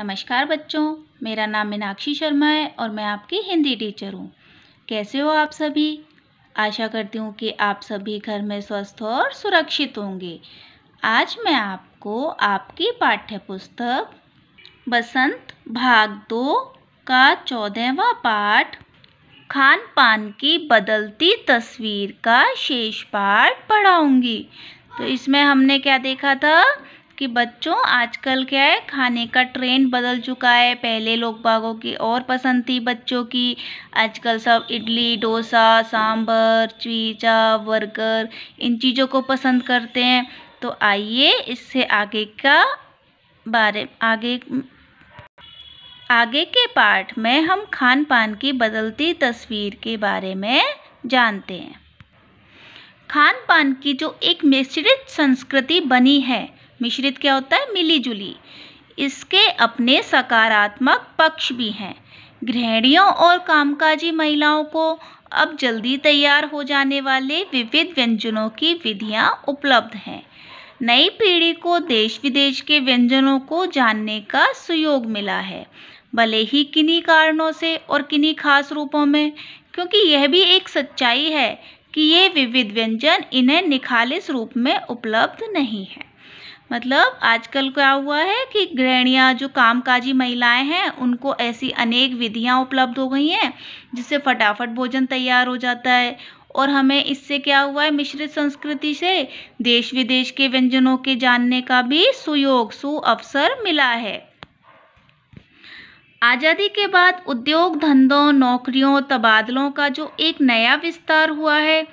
नमस्कार बच्चों मेरा नाम मीनाक्षी शर्मा है और मैं आपकी हिंदी टीचर हूँ कैसे हो आप सभी आशा करती हूँ कि आप सभी घर में स्वस्थ और सुरक्षित होंगे आज मैं आपको आपकी पाठ्य पुस्तक बसंत भाग दो का चौदहवा पाठ खान पान की बदलती तस्वीर का शेष पाठ पढ़ाऊँगी तो इसमें हमने क्या देखा था कि बच्चों आजकल क्या है खाने का ट्रेंड बदल चुका है पहले लोग बागों की और पसंद थी बच्चों की आजकल सब इडली डोसा सांभर चीजा बर्गर इन चीज़ों को पसंद करते हैं तो आइए इससे आगे का बारे आगे आगे के पार्ट में हम खान पान की बदलती तस्वीर के बारे में जानते हैं खान पान की जो एक मिश्रित संस्कृति बनी है मिश्रित क्या होता है मिलीजुली इसके अपने सकारात्मक पक्ष भी हैं गृहणियों और कामकाजी महिलाओं को अब जल्दी तैयार हो जाने वाले विविध व्यंजनों की विधियां उपलब्ध हैं नई पीढ़ी को देश विदेश के व्यंजनों को जानने का सुयोग मिला है भले ही किन्हीं कारणों से और किन्हीं खास रूपों में क्योंकि यह भी एक सच्चाई है कि ये विविध व्यंजन इन्हें निखालिस रूप में उपलब्ध नहीं है मतलब आजकल क्या हुआ है कि गृहणियाँ जो कामकाजी महिलाएं हैं उनको ऐसी अनेक विधियाँ उपलब्ध हो गई हैं जिससे फटाफट भोजन तैयार हो जाता है और हमें इससे क्या हुआ है मिश्रित संस्कृति से देश विदेश के व्यंजनों के जानने का भी सुयोग सु अवसर मिला है आज़ादी के बाद उद्योग धंधों नौकरियों तबादलों का जो एक नया विस्तार हुआ है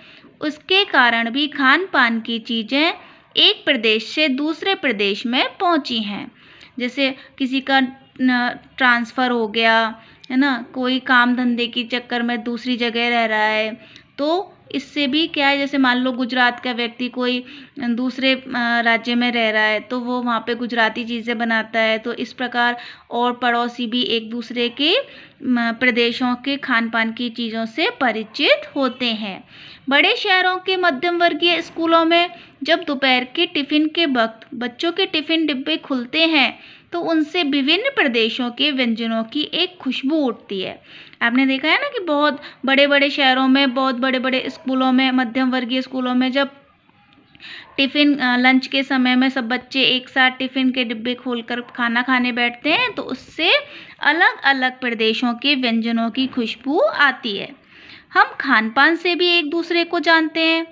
उसके कारण भी खान पान की चीज़ें एक प्रदेश से दूसरे प्रदेश में पहुंची हैं जैसे किसी का ट्रांसफ़र हो गया है ना कोई काम धंधे के चक्कर में दूसरी जगह रह रहा है तो इससे भी क्या है जैसे मान लो गुजरात का व्यक्ति कोई दूसरे राज्य में रह रहा है तो वो वहाँ पे गुजराती चीज़ें बनाता है तो इस प्रकार और पड़ोसी भी एक दूसरे के प्रदेशों के खान पान की चीज़ों से परिचित होते हैं बड़े शहरों के मध्यम वर्गीय स्कूलों में जब दोपहर के टिफ़िन के वक्त बच्चों के टिफ़िन डिब्बे खुलते हैं तो उनसे विभिन्न प्रदेशों के व्यंजनों की एक खुशबू उठती है आपने देखा है ना कि बहुत बड़े बड़े शहरों में बहुत बड़े बड़े स्कूलों में मध्यम वर्गीय स्कूलों में जब टिफ़िन लंच के समय में सब बच्चे एक साथ टिफ़िन के डिब्बे खोलकर खाना खाने बैठते हैं तो उससे अलग अलग प्रदेशों के व्यंजनों की खुशबू आती है हम खान पान से भी एक दूसरे को जानते हैं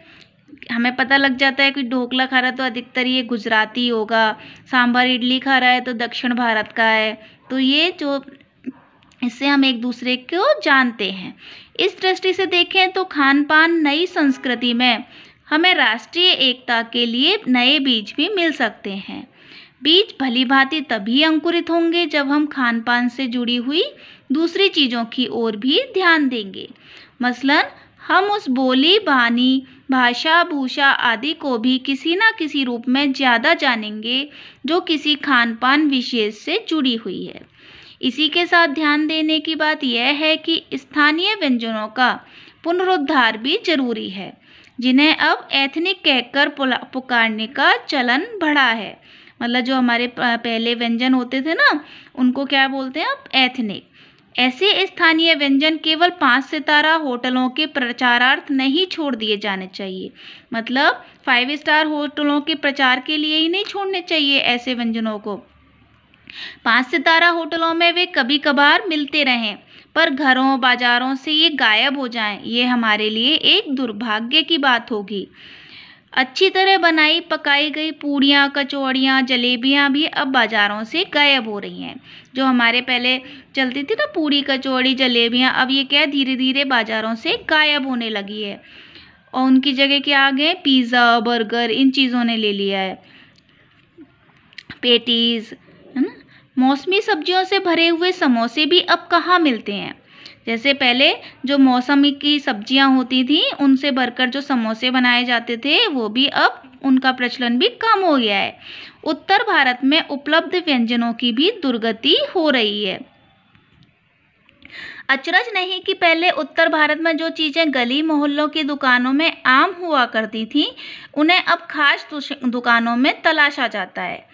हमें पता लग जाता है कोई ढोकला खा रहा है तो अधिकतर ये गुजराती होगा सांभर इडली खा रहा है तो दक्षिण भारत का है तो ये जो इससे हम एक दूसरे को जानते हैं इस दृष्टि से देखें तो खान पान नई संस्कृति में हमें राष्ट्रीय एकता के लिए नए बीज भी मिल सकते हैं बीज भली भांति तभी अंकुरित होंगे जब हम खान पान से जुड़ी हुई दूसरी चीज़ों की ओर भी ध्यान देंगे मसलन हम उस बोली बानी भाषा भूषा आदि को भी किसी ना किसी रूप में ज़्यादा जानेंगे जो किसी खान पान विशेष से जुड़ी हुई है इसी के साथ ध्यान देने की बात यह है कि स्थानीय व्यंजनों का पुनरुद्धार भी जरूरी है जिन्हें अब एथनिक कहकर पुकारने का चलन बढ़ा है मतलब जो हमारे पहले व्यंजन होते थे ना उनको क्या बोलते हैं अब एथनिक ऐसे स्थानीय व्यंजन केवल पाँच सितारा होटलों के प्रचारार्थ नहीं छोड़ दिए जाने चाहिए मतलब फाइव स्टार होटलों के प्रचार के लिए ही नहीं छोड़ने चाहिए ऐसे व्यंजनों को पाँच सितारा होटलों में वे कभी कभार मिलते रहें पर घरों बाजारों से ये गायब हो जाएं ये हमारे लिए एक दुर्भाग्य की बात होगी अच्छी तरह बनाई पकाई गई पूड़ियाँ कचौड़ियाँ जलेबियाँ भी अब बाज़ारों से गायब हो रही हैं जो हमारे पहले चलती थी ना पूड़ी कचौड़ी जलेबियाँ अब ये क्या धीरे धीरे बाज़ारों से गायब होने लगी है और उनकी जगह क्या आ गए पिज़्ज़ा बर्गर इन चीज़ों ने ले लिया है पेटीज़ है ना मौसमी सब्जियों से भरे हुए समोसे भी अब कहाँ मिलते हैं जैसे पहले जो मौसमी की सब्जियां होती थी उनसे भरकर जो समोसे बनाए जाते थे वो भी अब उनका प्रचलन भी कम हो गया है उत्तर भारत में उपलब्ध व्यंजनों की भी दुर्गति हो रही है अचरज नहीं कि पहले उत्तर भारत में जो चीज़ें गली मोहल्लों की दुकानों में आम हुआ करती थीं उन्हें अब खास दुकानों में तलाशा जाता है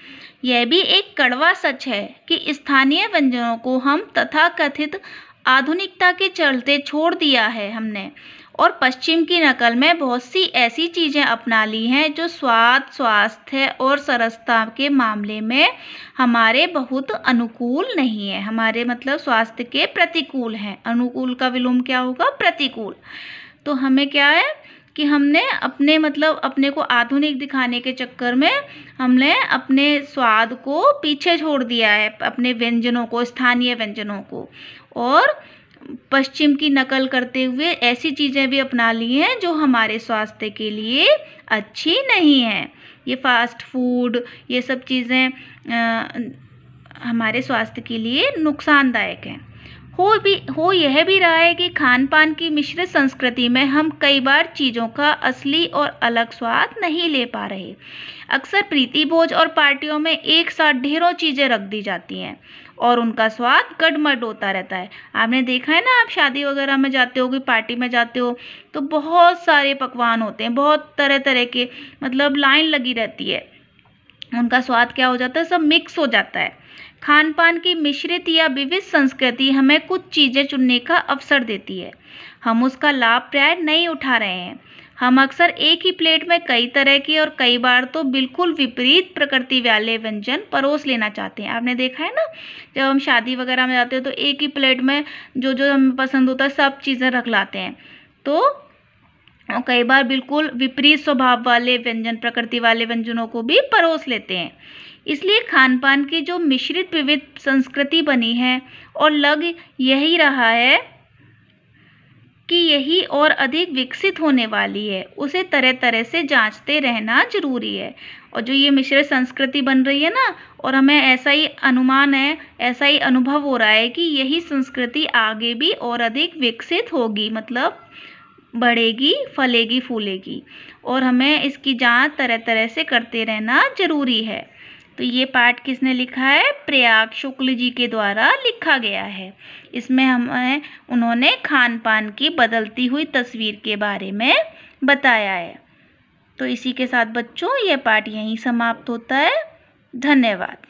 यह भी एक कड़वा सच है कि स्थानीय व्यंजनों को हम तथाकथित आधुनिकता के चलते छोड़ दिया है हमने और पश्चिम की नकल में बहुत सी ऐसी चीज़ें अपना ली हैं जो स्वाद स्वास्थ्य और सरसता के मामले में हमारे बहुत अनुकूल नहीं है हमारे मतलब स्वास्थ्य के प्रतिकूल हैं अनुकूल का विलोम क्या होगा प्रतिकूल तो हमें क्या है कि हमने अपने मतलब अपने को आधुनिक दिखाने के चक्कर में हमने अपने स्वाद को पीछे छोड़ दिया है अपने व्यंजनों को स्थानीय व्यंजनों को और पश्चिम की नकल करते हुए ऐसी चीज़ें भी अपना ली हैं जो हमारे स्वास्थ्य के लिए अच्छी नहीं हैं ये फास्ट फूड ये सब चीज़ें हमारे स्वास्थ्य के लिए नुकसानदायक हैं हो भी हो यह भी रहा है कि खान पान की मिश्रित संस्कृति में हम कई बार चीज़ों का असली और अलग स्वाद नहीं ले पा रहे अक्सर प्रीति भोज और पार्टियों में एक साथ ढेरों चीज़ें रख दी जाती हैं और उनका स्वाद गडमड होता रहता है आपने देखा है ना आप शादी वगैरह में जाते हो कि पार्टी में जाते हो तो बहुत सारे पकवान होते हैं बहुत तरह तरह के मतलब लाइन लगी रहती है उनका स्वाद क्या हो जाता है सब मिक्स हो जाता है खान पान की मिश्रित या विविध संस्कृति हमें कुछ चीज़ें चुनने का अवसर देती है हम उसका लाभ प्राय नहीं उठा रहे हैं हम अक्सर एक ही प्लेट में कई तरह की और कई बार तो बिल्कुल विपरीत प्रकृति वाले व्यंजन परोस लेना चाहते हैं आपने देखा है ना जब हम शादी वगैरह में जाते हैं तो एक ही प्लेट में जो जो हमें पसंद होता है सब चीज़ें रख लाते हैं तो और कई बार बिल्कुल विपरीत स्वभाव वाले व्यंजन प्रकृति वाले व्यंजनों को भी परोस लेते हैं इसलिए खान पान की जो मिश्रित विविध संस्कृति बनी है और लग यही रहा है कि यही और अधिक विकसित होने वाली है उसे तरह तरह से जांचते रहना जरूरी है और जो ये मिश्रित संस्कृति बन रही है ना और हमें ऐसा ही अनुमान है ऐसा ही अनुभव हो रहा है कि यही संस्कृति आगे भी और अधिक विकसित होगी मतलब बढ़ेगी फलेगी फूलेगी और हमें इसकी जांच तरह तरह से करते रहना ज़रूरी है तो ये पाठ किसने लिखा है प्रयाग शुक्ल जी के द्वारा लिखा गया है इसमें हमें उन्होंने खान पान की बदलती हुई तस्वीर के बारे में बताया है तो इसी के साथ बच्चों ये पाठ यहीं समाप्त होता है धन्यवाद